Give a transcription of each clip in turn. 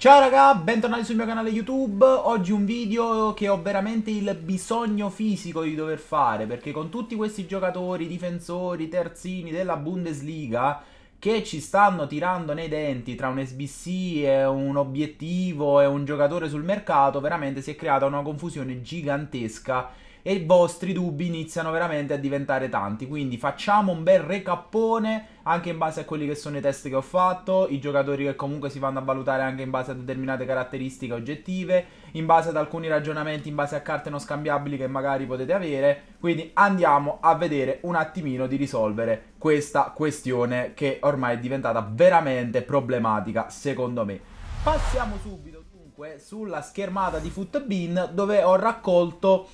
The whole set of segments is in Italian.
Ciao raga, bentornati sul mio canale YouTube, oggi un video che ho veramente il bisogno fisico di dover fare perché con tutti questi giocatori, difensori, terzini della Bundesliga che ci stanno tirando nei denti tra un SBC e un obiettivo e un giocatore sul mercato veramente si è creata una confusione gigantesca e i vostri dubbi iniziano veramente a diventare tanti. Quindi facciamo un bel recappone anche in base a quelli che sono i test che ho fatto, i giocatori che comunque si vanno a valutare anche in base a determinate caratteristiche oggettive, in base ad alcuni ragionamenti, in base a carte non scambiabili che magari potete avere. Quindi andiamo a vedere un attimino di risolvere questa questione che ormai è diventata veramente problematica secondo me. Passiamo subito dunque sulla schermata di Footbin dove ho raccolto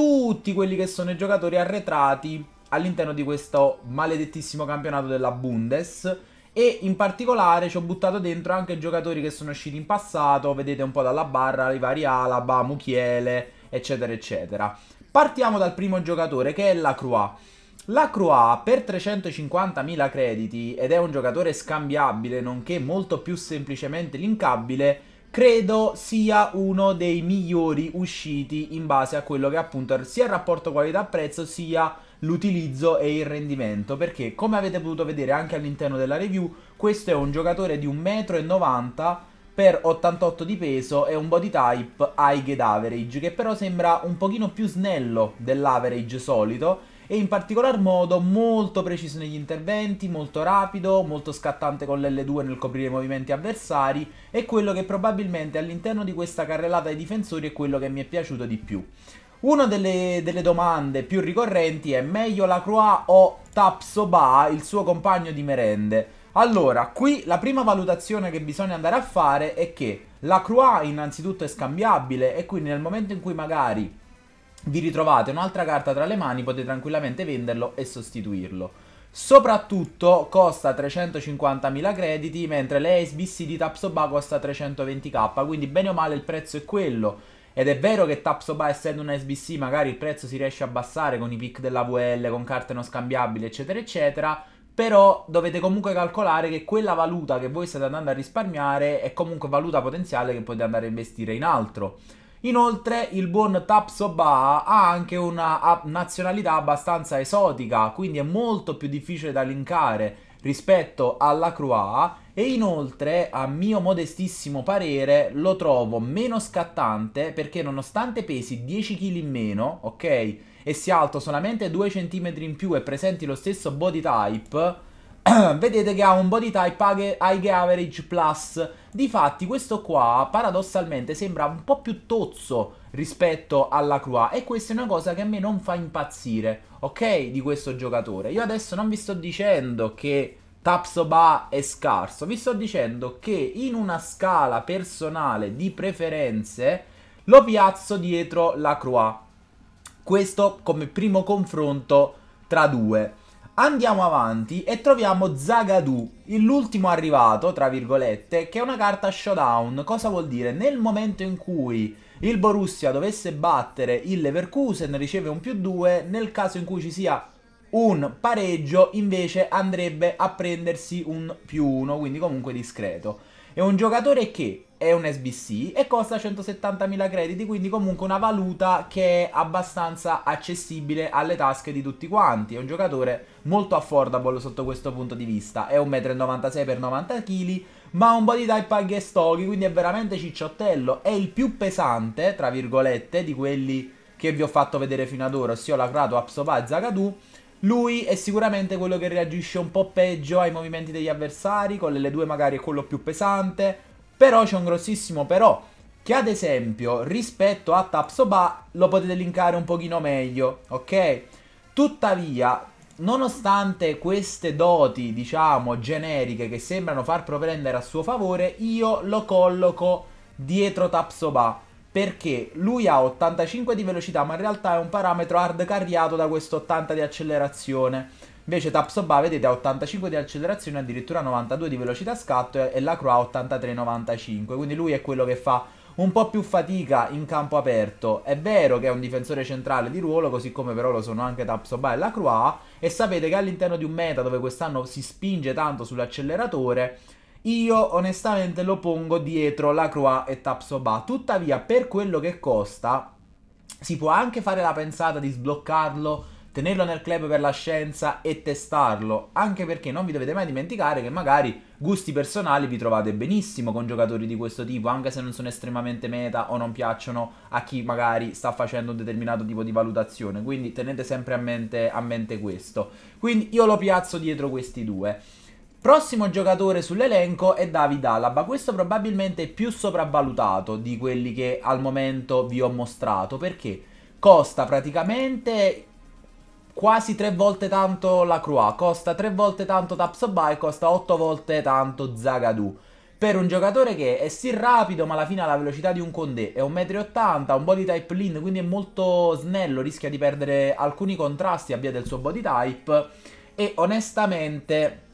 tutti quelli che sono i giocatori arretrati all'interno di questo maledettissimo campionato della Bundes e in particolare ci ho buttato dentro anche giocatori che sono usciti in passato, vedete un po' dalla barra, i vari Alaba, Mukiele, eccetera eccetera. Partiamo dal primo giocatore che è la Croix. La Croix per 350.000 crediti ed è un giocatore scambiabile nonché molto più semplicemente linkabile credo sia uno dei migliori usciti in base a quello che appunto sia il rapporto qualità-prezzo sia l'utilizzo e il rendimento perché come avete potuto vedere anche all'interno della review questo è un giocatore di 1,90 m per 88 di peso e un body type high get average che però sembra un pochino più snello dell'average solito e in particolar modo molto preciso negli interventi, molto rapido, molto scattante con l'L2 nel coprire i movimenti avversari e quello che probabilmente all'interno di questa carrellata ai difensori è quello che mi è piaciuto di più. Una delle, delle, domande più ricorrenti è meglio la Croix o Tapsoba, il suo compagno di merende? Allora, qui la prima valutazione che bisogna andare a fare è che la Croix innanzitutto è scambiabile e quindi nel momento in cui magari vi ritrovate un'altra carta tra le mani, potete tranquillamente venderlo e sostituirlo. Soprattutto costa 350.000 crediti, mentre l'ASBC di Tapsoba costa 320k, quindi bene o male il prezzo è quello. Ed è vero che Tapsoba essendo una SBC magari il prezzo si riesce a abbassare con i pick VL, con carte non scambiabili eccetera eccetera, però dovete comunque calcolare che quella valuta che voi state andando a risparmiare è comunque valuta potenziale che potete andare a investire in altro. Inoltre il buon Tapsoba ha anche una nazionalità abbastanza esotica, quindi è molto più difficile da linkare rispetto alla Croix e inoltre a mio modestissimo parere lo trovo meno scattante perché nonostante pesi 10 kg in meno, ok, e sia alto solamente 2 cm in più e presenti lo stesso body type vedete che ha un body type high average plus. Difatti questo qua paradossalmente sembra un po' più tozzo rispetto alla Croix e questa è una cosa che a me non fa impazzire, ok, di questo giocatore. Io adesso non vi sto dicendo che Tapsoba è scarso, vi sto dicendo che in una scala personale di preferenze lo piazzo dietro la Croix. Questo come primo confronto tra due. Andiamo avanti e troviamo Zagadu, l'ultimo arrivato, tra virgolette, che è una carta showdown. Cosa vuol dire? Nel momento in cui il Borussia dovesse battere il Leverkusen riceve un più 2, nel caso in cui ci sia un pareggio invece andrebbe a prendersi un più 1, quindi comunque discreto. È un giocatore che è un SBC e costa 170.000 crediti, quindi comunque una valuta che è abbastanza accessibile alle tasche di tutti quanti. È un giocatore molto affordable sotto questo punto di vista. È 1,96 m per 90 kg, ma ha un body type a ghestochi, quindi è veramente cicciottello. È il più pesante, tra virgolette, di quelli che vi ho fatto vedere fino ad ora, ossia la Krato, Apsopa e Zagadou lui è sicuramente quello che reagisce un po' peggio ai movimenti degli avversari, con le due magari è quello più pesante, però c'è un grossissimo però, che ad esempio rispetto a Tapsoba lo potete linkare un pochino meglio, ok? Tuttavia, nonostante queste doti, diciamo, generiche che sembrano far propendere a suo favore, io lo colloco dietro Tapsoba perché lui ha 85 di velocità, ma in realtà è un parametro hard carriato da questo 80 di accelerazione. Invece Tapsoba, vedete, ha 85 di accelerazione, addirittura 92 di velocità scatto e la Lacroix ha 83-95. Quindi lui è quello che fa un po' più fatica in campo aperto. È vero che è un difensore centrale di ruolo, così come però lo sono anche Tapsoba e la Lacroix, e sapete che all'interno di un meta dove quest'anno si spinge tanto sull'acceleratore, io onestamente lo pongo dietro la Croix e Tapsoba. Tuttavia, per quello che costa, si può anche fare la pensata di sbloccarlo, tenerlo nel club per la scienza e testarlo. Anche perché non vi dovete mai dimenticare che magari gusti personali vi trovate benissimo con giocatori di questo tipo, anche se non sono estremamente meta o non piacciono a chi magari sta facendo un determinato tipo di valutazione. Quindi tenete sempre a mente, a mente questo. Quindi io lo piazzo dietro questi due. Prossimo giocatore sull'elenco è David Alaba, questo probabilmente è più sopravvalutato di quelli che al momento vi ho mostrato perché costa praticamente quasi tre volte tanto la Croix, costa tre volte tanto Tapsobai, costa otto volte tanto Zagadou. Per un giocatore che è sì rapido, ma alla fine ha la velocità di un Condé, è 1,80 m, un body type lean, quindi è molto snello, rischia di perdere alcuni contrasti a via del suo body type e onestamente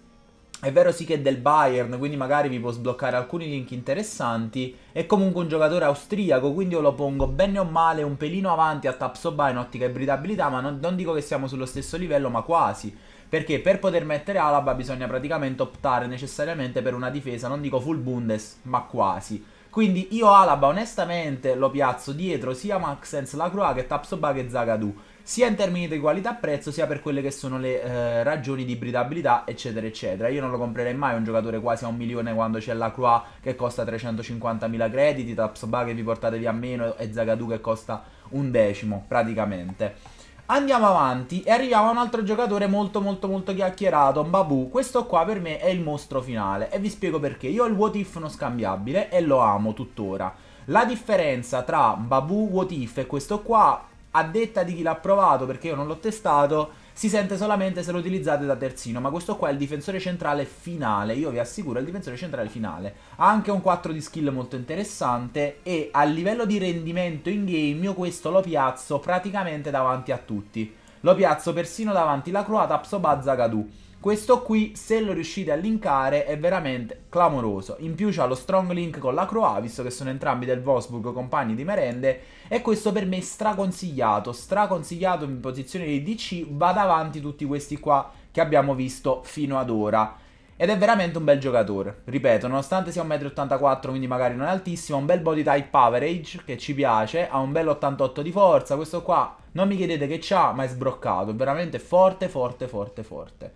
è vero sì che è del Bayern, quindi magari vi può sbloccare alcuni link interessanti. È comunque un giocatore austriaco, quindi io lo pongo bene o male un pelino avanti a Tapsoba in ottica ibridabilità, ma non, non dico che siamo sullo stesso livello, ma quasi. Perché per poter mettere Alaba bisogna praticamente optare necessariamente per una difesa, non dico full Bundes, ma quasi. Quindi io Alaba onestamente lo piazzo dietro sia Maxens Lacroix che Tapsoba che Zagadou sia in termini di qualità prezzo sia per quelle che sono le eh, ragioni di ibridabilità eccetera eccetera io non lo comprerei mai un giocatore quasi a un milione quando c'è la Croix che costa 350.000 crediti Tapsba che vi portate via meno e Zagadou che costa un decimo praticamente Andiamo avanti e arriviamo a un altro giocatore molto molto molto chiacchierato, Mbabu. Questo qua per me è il mostro finale e vi spiego perché. Io ho il What If non scambiabile e lo amo tuttora. La differenza tra Mbabu, What If e questo qua a detta di chi l'ha provato, perché io non l'ho testato, si sente solamente se lo utilizzate da terzino, ma questo qua è il difensore centrale finale, io vi assicuro è il difensore centrale finale. Ha anche un 4 di skill molto interessante e a livello di rendimento in game io questo lo piazzo praticamente davanti a tutti. Lo piazzo persino davanti la Croata Psobazza Gadu. Questo qui, se lo riuscite a linkare, è veramente clamoroso. In più c'ha lo strong link con la Croa, visto che sono entrambi del Wolfsburg compagni di merende. E questo per me è straconsigliato, straconsigliato in posizione di DC. Va davanti tutti questi qua che abbiamo visto fino ad ora. Ed è veramente un bel giocatore, ripeto, nonostante sia 1,84m quindi magari non è altissimo, ha un bel body type average che ci piace, ha un bel 88 di forza, questo qua non mi chiedete che c'ha ma è sbroccato, è veramente forte forte forte forte.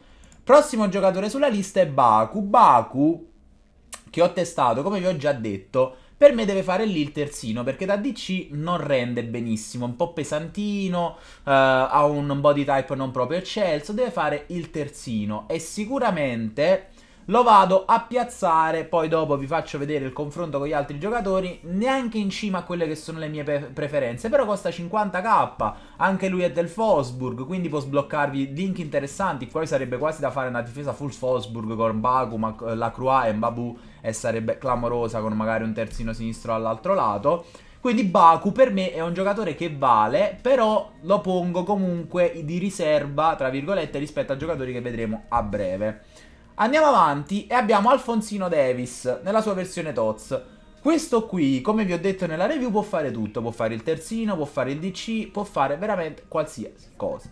Prossimo giocatore sulla lista è Baku. Baku, che ho testato, come vi ho già detto, per me deve fare lì il terzino perché da DC non rende benissimo, un po' pesantino, eh, ha un body type non proprio eccelso, deve fare il terzino e sicuramente lo vado a piazzare, poi dopo vi faccio vedere il confronto con gli altri giocatori, neanche in cima a quelle che sono le mie preferenze, però costa 50k, anche lui è del Fosburg, quindi può sbloccarvi link interessanti, poi sarebbe quasi da fare una difesa full Fosburg con Baku, eh, Lacroix e Mbabu e sarebbe clamorosa con magari un terzino sinistro all'altro lato. Quindi Baku per me è un giocatore che vale, però lo pongo comunque di riserva, tra virgolette, rispetto a giocatori che vedremo a breve. Andiamo avanti e abbiamo Alfonsino Davis nella sua versione TOTS. Questo qui, come vi ho detto nella review, può fare tutto. Può fare il terzino, può fare il DC, può fare veramente qualsiasi cosa.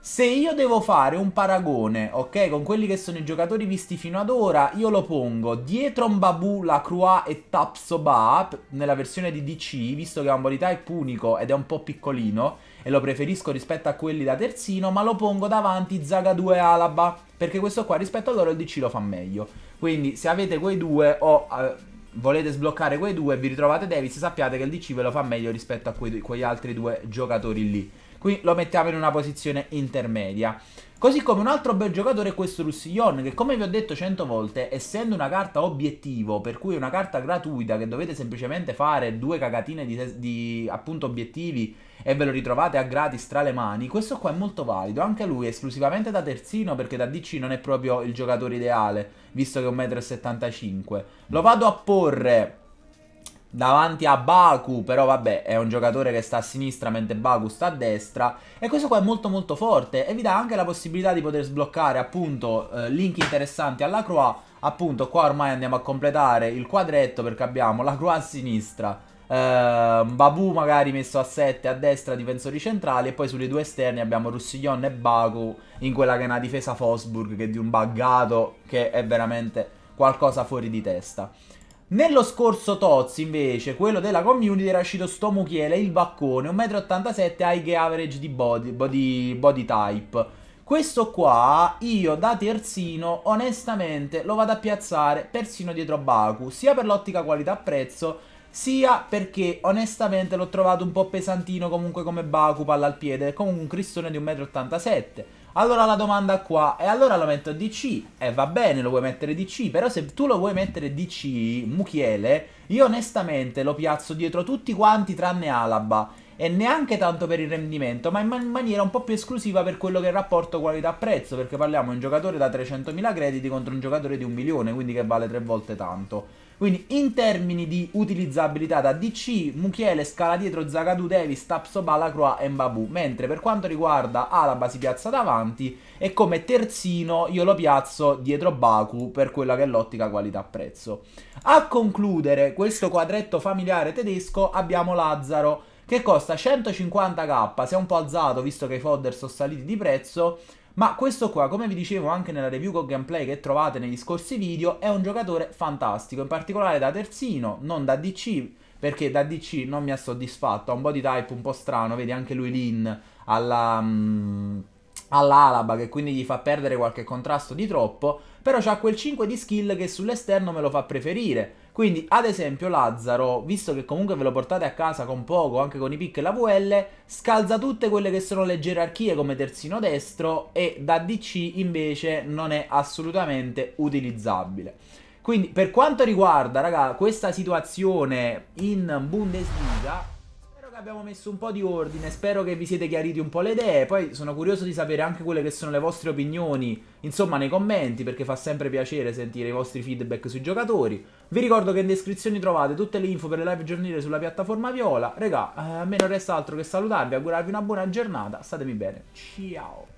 Se io devo fare un paragone, ok, con quelli che sono i giocatori visti fino ad ora, io lo pongo dietro Mbabu, Lacroix e Tapsoba nella versione di DC, visto che ha un'abilità è punico ed è un po' piccolino, e lo preferisco rispetto a quelli da terzino, ma lo pongo davanti Zagadou e Alaba perché questo qua rispetto a loro il DC lo fa meglio. Quindi se avete quei due o uh, volete sbloccare quei due e vi ritrovate Davis, sappiate che il DC ve lo fa meglio rispetto a quei, quegli altri due giocatori lì. Qui lo mettiamo in una posizione intermedia. Così come un altro bel giocatore è questo Russillon, che come vi ho detto cento volte, essendo una carta obiettivo, per cui è una carta gratuita che dovete semplicemente fare due cagatine di, di appunto obiettivi e ve lo ritrovate a gratis tra le mani, questo qua è molto valido, anche lui è esclusivamente da terzino perché da DC non è proprio il giocatore ideale, visto che è 1,75 m. Lo vado a porre davanti a Baku, però vabbè è un giocatore che sta a sinistra mentre Baku sta a destra e questo qua è molto molto forte e vi dà anche la possibilità di poter sbloccare appunto eh, link interessanti alla Croix, appunto qua ormai andiamo a completare il quadretto perché abbiamo la Croix a sinistra, eh, Babu magari messo a 7 a destra difensori centrali e poi sulle due esterni abbiamo Russiglion e Baku in quella che è una difesa Fosburg che è di un buggato che è veramente qualcosa fuori di testa. Nello scorso Tozzi, invece, quello della community era uscito sto Muchiele, il baccone, 1,87m high average di body, body, body type. Questo qua, io da terzino, onestamente, lo vado a piazzare persino dietro Baku, sia per l'ottica qualità-prezzo, sia perché onestamente l'ho trovato un po' pesantino comunque come Baku palla al piede, comunque un cristone di 1,87m. Allora la domanda qua E allora lo metto DC E eh, va bene lo vuoi mettere DC Però se tu lo vuoi mettere DC Mukiele Io onestamente lo piazzo dietro tutti quanti tranne Alaba e neanche tanto per il rendimento, ma in man maniera un po' più esclusiva per quello che è il rapporto qualità-prezzo, perché parliamo di un giocatore da 300.000 crediti contro un giocatore di un milione, quindi che vale tre volte tanto. Quindi in termini di utilizzabilità da DC, Mukiele scala dietro Zagadou, Davis, Tapsoba, Lacroix e Mbabu, mentre per quanto riguarda Alaba si piazza davanti e come terzino io lo piazzo dietro Baku per quella che è l'ottica qualità-prezzo. A concludere questo quadretto familiare tedesco abbiamo Lazzaro, che costa 150k, si è un po' alzato visto che i fodder sono saliti di prezzo, ma questo qua, come vi dicevo anche nella review con gameplay che trovate negli scorsi video, è un giocatore fantastico, in particolare da terzino, non da DC, perché da DC non mi ha soddisfatto, ha un body type un po' strano, vedi anche lui lean alla... Mm, all'Alaba che quindi gli fa perdere qualche contrasto di troppo, però c'ha quel 5 di skill che sull'esterno me lo fa preferire. Quindi, ad esempio, Lazzaro, visto che comunque ve lo portate a casa con poco, anche con i pick e la VL, scalza tutte quelle che sono le gerarchie come terzino destro e da DC invece non è assolutamente utilizzabile. Quindi, per quanto riguarda, raga, questa situazione in Bundesliga abbiamo messo un po' di ordine, spero che vi siete chiariti un po' le idee, poi sono curioso di sapere anche quelle che sono le vostre opinioni, insomma nei commenti, perché fa sempre piacere sentire i vostri feedback sui giocatori. Vi ricordo che in descrizione trovate tutte le info per le live giornaliere sulla piattaforma Viola. Regà, eh, a me non resta altro che salutarvi, augurarvi una buona giornata, statemi bene, ciao!